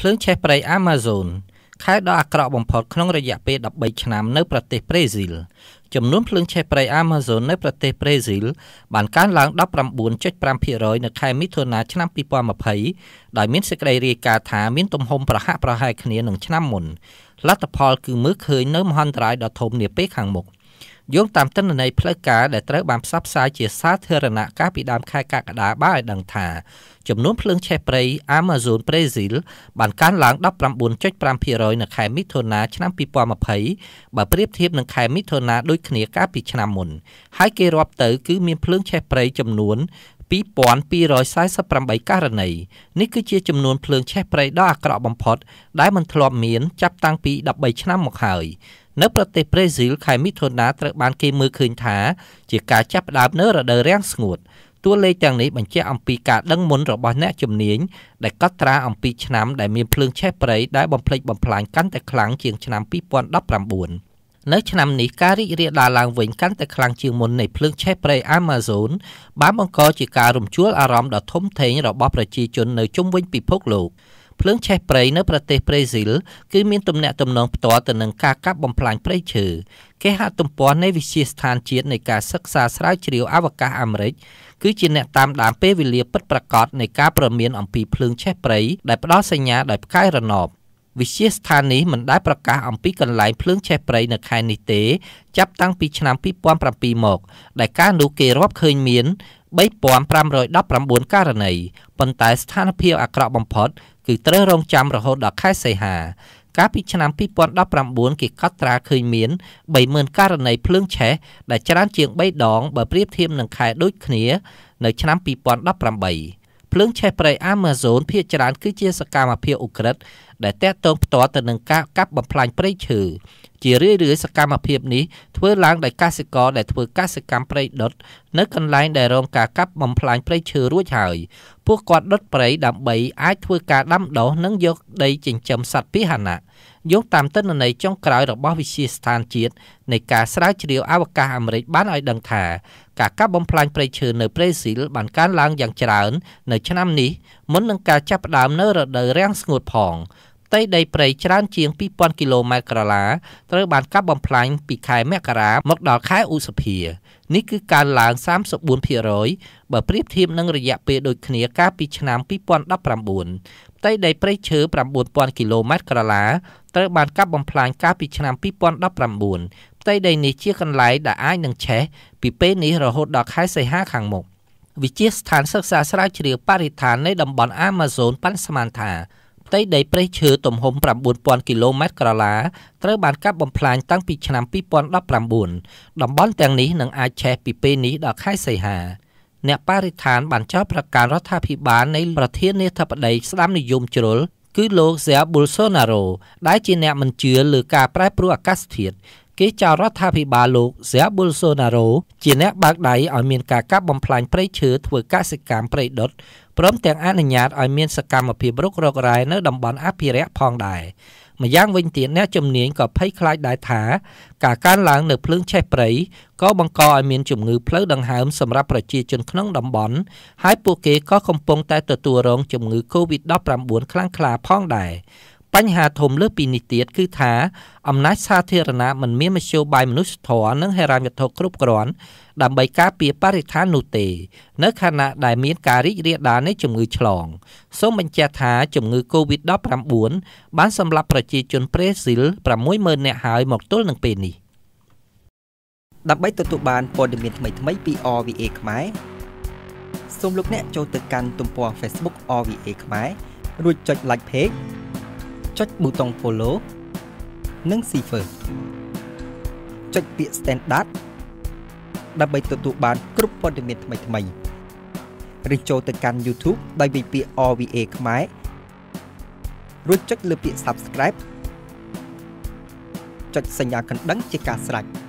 ភ្លើងឆេះព្រៃអាម៉ាហ្សូនខែដ៏អាក្រក់បំផុតក្នុងរយៈពេល13ឆ្នាំនៅប្រទេសប្រេស៊ីល ចំនួនភ្លើងឆេះព្រៃអាម៉ាហ្សូននៅប្រទេសប្រេស៊ីលបានកើនឡើង19.5%នៅខែមិថុនាឆ្នាំ2020ដោយមានសេចក្តីរាយការណ៍ថាមានទំហំប្រហាក់ប្រហែលគ្នានឹងឆ្នាំមុនលទ្ធផលគឺមើលឃើញនៅមហន្តរាយដ៏ធំនាពេលខាងមុខយោងតាមទិន្នន័យផ្លូវការដែលត្រូវបានផ្សព្វផ្សាយជាសាធារណៈកាលពីដើមខែកក្កដាបានឲ្យដឹងថា ចំនួនភ្លើង ឆេះព្រៃ Amazon ប្រេស៊ីលបានកើនឡើង19.5%នៅខែមិថុនាឆ្នាំ2020បើប្រៀបធៀបនឹងខែមិថុនាដូចគ្នាកាលពីឆ្នាំមុនហើយគេរាប់ទៅគឺមានភ្លើងឆេះព្រៃចំនួន2248ករណីនេះគឺជាចំនួនភ្លើងឆេះព្រៃដ៏អាក្រក់បំផុត ដែលមិនធ្លាប់មានចាប់តាំងពី13ឆ្នាំមកហើយនៅប្រទេសប្រេស៊ីលខែមិថុនាត្រូវបានគេមើលឃើញថាជាការចាប់ផ្ដើមនៅរដូវរាំងស្ងួតតួលេខទាំងនេះបញ្ជាក់អំពីការដឹងមុនរបស់អ្នកជំនាញដែលកត់ត្រា អំពីឆ្នាំដែលមានភ្លើងឆេះព្រៃដែលបំផ្លិចបំផ្លាញកាន់តែខ្លាំងជាងឆ្នាំ2019នៅឆ្នាំនេះការរីករាលដាលឡើងវិញកាន់តែខ្លាំងជាងមុននៃភ្លើងឆេះព្រៃ Amazon បានបង្កជាការរំជួលអារម្មណ៍ដ៏ធំធេងរបស់ប្រជាជននៅជុំវិញពិភពលោក។ភ្លើងឆេះព្រៃនៅប្រទេសប្រេស៊ីលគឺមានទំនាក់ទំនងផ្ទាល់ទៅនឹងការកាប់បំផ្លាញព្រៃឈើគេហទំព័រនៃវិទ្យាស្ថានជាតិនៃការសិក្សាស្រាវជ្រាវអវកាសអាមេរិកគឺជាអ្នកតាមដានពេលវេលាពិតប្រាកដនៃការប្រមានអំពីភ្លើងឆេះព្រៃដែលផ្ដល់សញ្ញាដោយផ្កាយរណបវិទ្យាស្ថាននេះមិនដែលប្រកាសអំពីកន្លែងភ្លើងឆេះព្រៃនៅខេត្តនេះទេចាប់តាំងពីឆ្នាំ2007មក ដែលការនោះគេរាប់ឃើញមាន3519ករណីប៉ុន្តែស្ថានភាពអាក្រក់បំផុតគឺត្រូវរងចាំរហូតដល់ខែសីហា កាលពីឆ្នាំ2019គេកត់ត្រាឃើញមាន30000ករណីភ្លើង ឆេះដែលច្រើនជាង3ដងបើប្រៀបធៀបនឹងខែ ដូចគ្នានៅឆ្នាំ2018ភ្លើង ឆេះព្រៃអាម៉ាហ្សូនភាគច្រើនគឺជាសកម្មភាពអូក្រិដ្ឋដែលតាក់ទងផ្ទាល់ទៅនឹងការកាប់បំផ្លាញព្រៃឈើជារឿយៗសកម្មភាពនេះធ្វើឡើងដោយកសិករដែលធ្វើកសិកម្មព្រៃដុតនៅកន្លែងដែលរងការកាប់បំផ្លាញព្រៃឈើរួចហើយពួកគាត់ដុតព្រៃដើម្បីអាចធ្វើការដាំដុះនិងយកដីចិញ្ចឹមសត្វពាហនៈយោងតាមទិន្នន័យចុងក្រោយរបស់វិទ្យាស្ថានជាតិនៃការស្រាវជ្រាវអវកាសអាមេរិកបានឲ្យដឹងថា ការកាប់បំផ្លាញព្រៃឈើនៅប្រេស៊ីលបានកើនឡើងយ៉ាងច្រើននៅឆ្នាំនេះមុននឹងការចាប់ផ្ដើមនៅរដូវរាំងស្ងួតផងផ្ទៃដីព្រៃច្រើនជាង2000គីឡូម៉ែត្រក្រឡាត្រូវបានកាប់បំផ្លាញពីខែមករាមកដល់ខែឧសភានេះគឺកើនឡើង34%បើប្រៀបធៀបនឹងរយៈពេលដូចគ្នាកាលពីឆ្នាំ2019ផ្ទៃដីព្រៃឈើ9000គីឡូម៉ែត្រក្រឡាត្រូវបានកាប់បំផ្លាញកាលពីឆ្នាំ2019ផ្ទៃដីនេះជាកន្លែងដែលអាចនឹងឆេះពីពេលនេះរហូតដល់ខែសីហាខាងមុខវិទ្យាស្ថានសិក្សាស្រាវជ្រាវបរិស្ថាននៃតំបន់អាម៉ាហ្សូនប៉ាន់ស្មានថាផ្ទៃដីព្រៃឈើទំហំ9000គីឡូម៉ែត្រក្រឡាត្រូវបានកាប់បំផ្លាញតាំងពីឆ្នាំ2019តំបន់ទាំងនេះនឹងអាចឆេះពីពេលនេះដល់ខែសីហា អ្នកបរិស្ថានបានចោទប្រកាន់រដ្ឋាភិបាលនៃប្រធានាធិបតី ស្ដាំនិយមជ្រុលគឺលោកស៊ែប៊ុលសូណារ៉ូដែលជាអ្នកមិនជឿលើការប្រែប្រួលអាកាសធាតុគេចោទរដ្ឋាភិបាលលោកស៊ែប៊ុលសូណារ៉ូជាអ្នកបើកដៃឲ្យមានការកាប់បំផ្លាញព្រៃឈើធ្វើកសិកម្មព្រៃដុតព្រមទាំងអនុញ្ញាតឲ្យមានសកម្មភាពរុករករ៉ែនៅតំបន់អភិរក្សផងដែរម្យ៉ាងវិញទៀតអ្នកជំនាញក៏ភ័យខ្លាចដែរថាការកើនឡើងនៅភ្លើងឆេះព្រៃក៏បង្កឲ្យមានជំងឺផ្លូវដង្ហើមសម្រាប់ប្រជាជនក្នុងតំបន់ហើយពួកគេក៏កំពុងតែទទួលរងជំងឺ Covid-19 ខ្លាំងក្លាផងដែរបញ្ហាធំលើសពីនេះទៀតគឺថាអំណាចសាធារណៈមិនមានមធ្យោបាយមនុស្សធម៌និងហិរញ្ញវត្ថុគ្រប់គ្រាន់ដើម្បីការពារបរិស្ថាននោះទេ នៅខណៈដែលមានការរីករាលដាលនៃជំងឺ ឆ្លង សូមបញ្ជាក់ថាជំងឺ Covid-19 បានសម្លាប់ប្រជាជនប្រេស៊ីល60000នាក់ហើយមកទល់នឹងពេលនេះដើម្បីទទួលបានព័ត៌មានថ្មីៗពី RVA ខ្មែរសូមលោកអ្នកចូលទៅកាន់ទំព័រ Facebook RVA ខ្មែររួចចុច Like Page ចុចប៊ូតុង Follow និង Cipher ចុចពាក្យ Standard ដើម្បីទទួលបានគ្រប់ព័ត៌មានថ្មីៗឬចូលទៅកាន់ YouTube ដោយវិពាក RVA ខ្មែររួចចុចលើពាក្យ Subscribe ចុចសញ្ញាកណ្ដឹងជាការស្រេច។